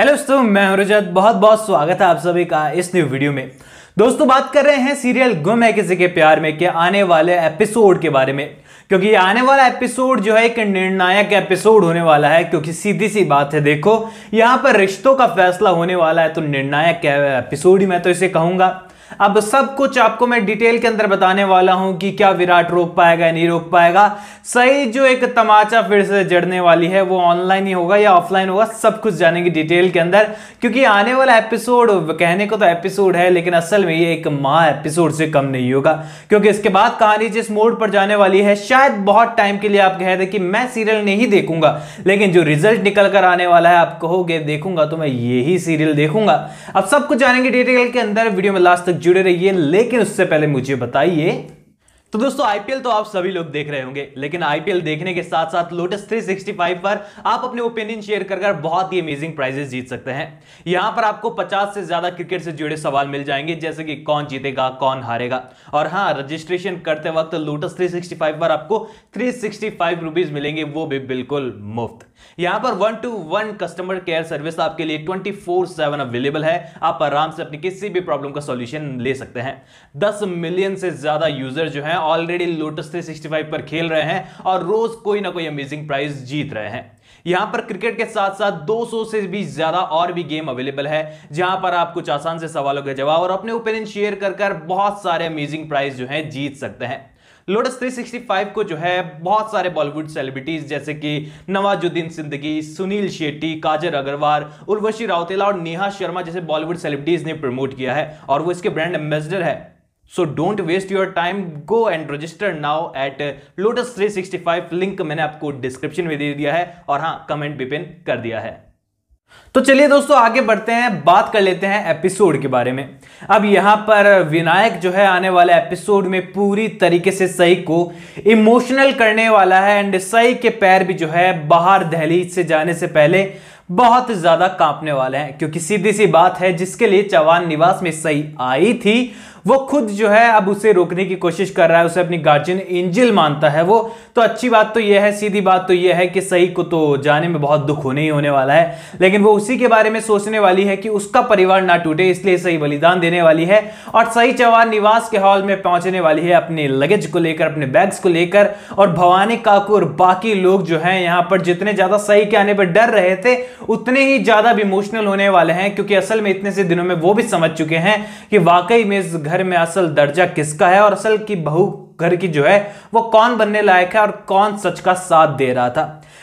hello दोस्तों मैं हूं रजत बहुत बहुत स्वागत है आप सभी का इस न्यू वीडियो में दोस्तों बात कर रहे हैं सीरियल गुम है किसी के प्यार में के आने वाले एपिसोड के बारे में क्योंकि आने वाला एपिसोड जो है एक निर्णायक एपिसोड होने वाला है क्योंकि सीधी सी बात है देखो यहाँ पर रिश्तों का फैसला होने वाला है तो निर्णायक एपिसोड ही मैं तो इसे कहूंगा अब सब कुछ आपको मैं डिटेल के अंदर बताने वाला हूं कि क्या विराट रोक पाएगा या नहीं रोक पाएगा सही जो एक तमाचा फिर से जड़ने वाली है वो ऑनलाइन ही होगा या ऑफलाइन होगा सब कुछ जानेंगे डिटेल के अंदर क्योंकि आने वाला एपिसोड कहने को तो एपिसोड है लेकिन असल में ये एक माह एपिसोड से कम नहीं होगा क्योंकि इसके बाद कहानी जिस मोड पर जाने वाली है शायद बहुत टाइम के लिए आप कह रहे कि मैं सीरियल नहीं देखूंगा लेकिन जो रिजल्ट निकल कर आने वाला है आप कहोगे देखूंगा तो मैं यही सीरियल देखूंगा अब सब कुछ जानेंगे डिटेल के अंदर वीडियो में लास्ट तक जुड़े रहिए लेकिन उससे पहले मुझे बताइए तो दोस्तों आईपीएल तो आप सभी लोग देख रहे होंगे लेकिन आईपीएल देखने के साथ साथ लोटस 365 पर आप अपने ओपिनियन शेयर कर कर बहुत ही अमेजिंग प्राइजेस जीत सकते हैं यहां पर आपको 50 से ज्यादा क्रिकेट से जुड़े सवाल मिल जाएंगे जैसे कि कौन जीतेगा कौन हारेगा और हाँ रजिस्ट्रेशन करते वक्त लोटस थ्री पर आपको थ्री सिक्सटी मिलेंगे वो भी बिल्कुल मुफ्त यहां पर one two one customer care service आपके लिए ट्वेंटी फोर अवेलेबल है आप आराम से अपनी किसी भी प्रॉब्लम का सोल्यूशन ले सकते हैं दस मिलियन से ज्यादा यूजर जो है हैं ऑलरेडी लोटस 365 पर खेल रहे हैं और रोज कोई ना कोई अमेजिंग प्राइज जीत रहे हैं यहां पर क्रिकेट के साथ साथ 200 से भी ज्यादा और भी गेम अवेलेबल है जहां पर आप कुछ आसान से सवालों के जवाब और अपने ओपिनियन शेयर कर कर बहुत सारे अमेजिंग प्राइज जो है जीत सकते हैं लोटस 365 को जो है बहुत सारे बॉलीवुड सेलिब्रिटीज जैसे कि नवाजुद्दीन सिंदगी सुनील शेट्टी काजल अग्रवाल उर्वशी रावतेला और नेहा शर्मा जैसे बॉलीवुड सेलिब्रिटीज ने प्रमोट किया है और वो इसके ब्रांड एम्बेसडर है so don't waste your time go and register now at Lotus 365 link मैंने आपको डिस्क्रिप्शन में दे दिया है और हाँ कमेंट भी पिन कर दिया है तो चलिए दोस्तों आगे बढ़ते हैं बात कर लेते हैं एपिसोड के बारे में अब यहां पर विनायक जो है आने वाले एपिसोड में पूरी तरीके से सई को इमोशनल करने वाला है एंड सई के पैर भी जो है बाहर दहलीज से जाने से पहले बहुत ज़्यादा कांपने वाले हैं क्योंकि सीधी सी बात है जिसके लिए चवान निवास में सही आई थी वो खुद जो है अब उसे रोकने की कोशिश कर रहा है उसे अपनी गार्जियन एंजल मानता है वो तो अच्छी बात तो यह है सीधी बात तो यह है कि सही को तो जाने में बहुत दुख होने ही होने वाला है लेकिन वो उसी के बारे में सोचने वाली है कि उसका परिवार ना टूटे इसलिए सही बलिदान देने वाली है और सही चौहान निवास के हॉल में पहुंचने वाली है अपने लगेज को लेकर अपने बैग्स को लेकर और भवानी काकू और बाकी लोग जो है यहाँ पर जितने ज़्यादा सही के आने पर डर रहे थे उतने ही ज़्यादा इमोशनल होने वाले हैं क्योंकि असल में इतने से दिनों में वो भी समझ चुके हैं कि वाकई में इस घर में असल दर्जा किसका है और असल की बहू घर की जो है वो कौन बनने लायक है और कौन सच का साथ दे रहा था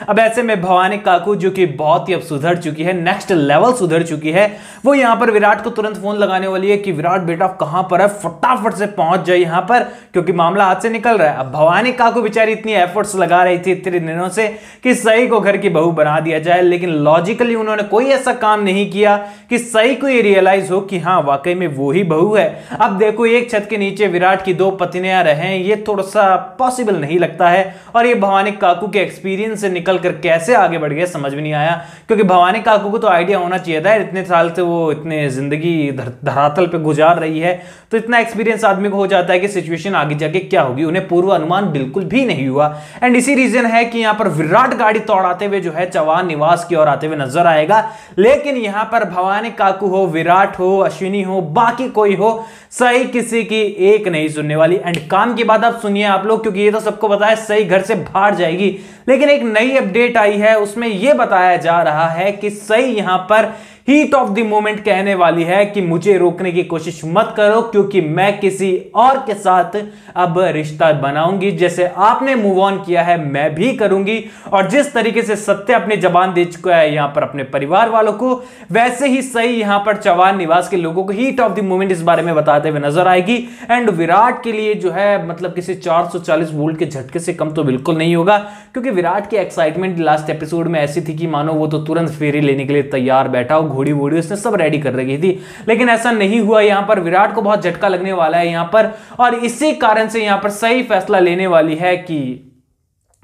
अब ऐसे में भवानी काकू जो कि बहुत ही अब सुधर चुकी है नेक्स्ट लेवल सुधर चुकी है वो यहां पर विराट को तुरंत फोन लगाने वाली है कि विराट बेटा कहां पर है फटाफट से पहुंच जाए यहां पर क्योंकि मामला हाथ से निकल रहा है अब भवानी काकू बेचारी इतनी एफर्ट्स लगा रही थी इतने दिनों से कि सही को घर की बहू बना दिया जाए लेकिन लॉजिकली उन्होंने कोई ऐसा काम नहीं किया कि सही को ये रियलाइज हो कि हाँ वाकई में वो ही बहू है अब देखो एक छत के नीचे विराट की दो पत्नियां रहे ये थोड़ा सा पॉसिबल नहीं लगता है और ये भवानी काकू के एक्सपीरियंस से निकल कर कैसे आगे बढ़ गया समझ में नहीं आया क्योंकि भवानी काकू को तो आइडिया होना चाहिए था इतने साल से वो इतने ज़िंदगी धरातल पर गुजार रही है तो इतना एक्सपीरियंस आदमी को हो जाता है कि सिचुएशन आगे जाके क्या होगी उन्हें पूर्व अनुमान बिल्कुल भी नहीं हुआ एंड इसी रीज़न है कि यहाँ पर विराट गाड़ी तोड़ाते हुए जो है चौहान निवास की ओर आते हुए नजर आएगा लेकिन यहाँ पर भवानी काकू हो विराट हो अश्विनी हो बाकी कोई हो सही किसी की एक नहीं सुनने वाली एंड काम की बात आप सुनिए आप लोग क्योंकि ये तो सबको पता है सही घर से बाहर जाएगी लेकिन एक नई अपडेट आई है उसमें यह बताया जा रहा है कि सही यहां पर हीट ऑफ द मोमेंट कहने वाली है कि मुझे रोकने की कोशिश मत करो क्योंकि मैं किसी और के साथ अब रिश्ता बनाऊंगी जैसे आपने मूव ऑन किया है मैं भी करूंगी और जिस तरीके से सत्य अपनी जबान दे चुका है यहां पर अपने परिवार वालों को वैसे ही सही यहां पर चवान निवास के लोगों को हीट ऑफ द मोमेंट इस बारे में बताते हुए नजर आएगी एंड विराट के लिए जो है मतलब किसी चार वोल्ट के झटके से कम तो बिल्कुल नहीं होगा क्योंकि विराट की एक्साइटमेंट लास्ट एपिसोड में ऐसी थी कि मानो वो तो तुरंत फेरी लेने के लिए तैयार बैठा हो घोड़ी वोड़ी उसने सब रेडी कर रखी थी लेकिन ऐसा नहीं हुआ यहाँ पर विराट को बहुत झटका लगने वाला है यहाँ पर और इसी कारण से यहाँ पर सही फैसला लेने वाली है कि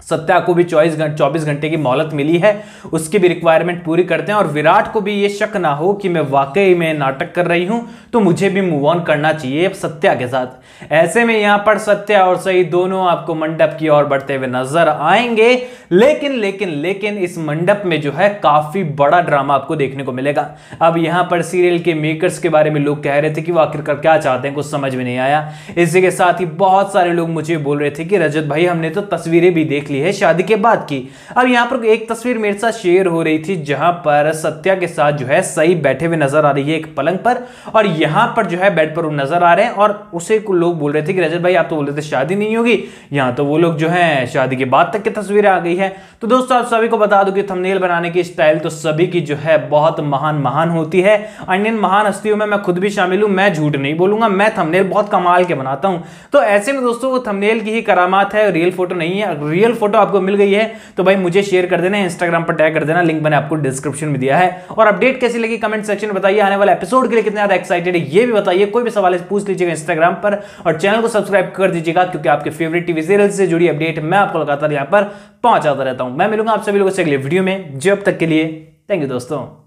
सत्या को भी चौबीस घंटे चौबीस घंटे की मोहलत मिली है उसकी भी रिक्वायरमेंट पूरी करते हैं और विराट को भी ये शक ना हो कि मैं वाकई में नाटक कर रही हूँ तो मुझे भी मूव ऑन करना चाहिए सत्या के साथ ऐसे में यहाँ पर सत्या और सही दोनों आपको मंडप की ओर बढ़ते हुए नजर आएंगे लेकिन लेकिन लेकिन इस मंडप में जो है काफी बड़ा ड्रामा आपको देखने को मिलेगा अब यहाँ पर सीरियल के मेकर्स के बारे में लोग कह रहे थे कि वो आखिरकार क्या चाहते हैं कुछ समझ में नहीं आया इसी के साथ ही बहुत सारे लोग मुझे बोल रहे थे कि रजत भाई हमने तो तस्वीरें भी देख निकली है शादी के बाद की अब यहाँ पर एक तस्वीर मेरे साथ शेयर हो रही थी जहां पर सत्या के साथ जो है सही बैठे हुए नजर आ रही है एक पलंग पर और यहाँ पर जो है बेड पर नजर आ रहे हैं और उसे लोग बोल रहे थे कि रजत भाई आप तो बोल रहे थे शादी नहीं होगी यहाँ तो वो लोग जो है शादी के बाद तक की तस्वीरें आ गई है तो दोस्तों आप सभी को बता दो कि थंबनेल बनाने की स्टाइल तो सभी की जो है बहुत महान महान होती है अन्य महान हस्तियों में मैं खुद भी शामिल हूं मैं झूठ नहीं बोलूंगा मैं थमनेल बहुत कमाल के बनाता हूं तो ऐसे में दोस्तों वो थमनेल की ही करामात है रियल फोटो नहीं है रियल फोटो आपको मिल गई है तो भाई मुझे शेयर कर देना इंस्टाग्राम पर टैग कर देना लिंक मैंने आपको डिस्क्रिप्शन में दिया है और अपडेट कैसी लगी कमेंट सेक्शन में बताइए आने वाले एपिसोड के लिए कितने ज्यादा एक्साइटेड है ये भी बताइए कोई भी सवाल पूछ लीजिएगा इंस्टाग्राम पर और चैनल को सब्सक्राइब कर दीजिएगा क्योंकि आपके फेवरेट टीवी सीरियल से जुड़ी अपडेट मैं आपको लगातार यहाँ पर पहुंचाता रहता हूं मैं मिलूंगा आप सभी लोगों से अगले वीडियो में जब तक के लिए थैंक यू दोस्तों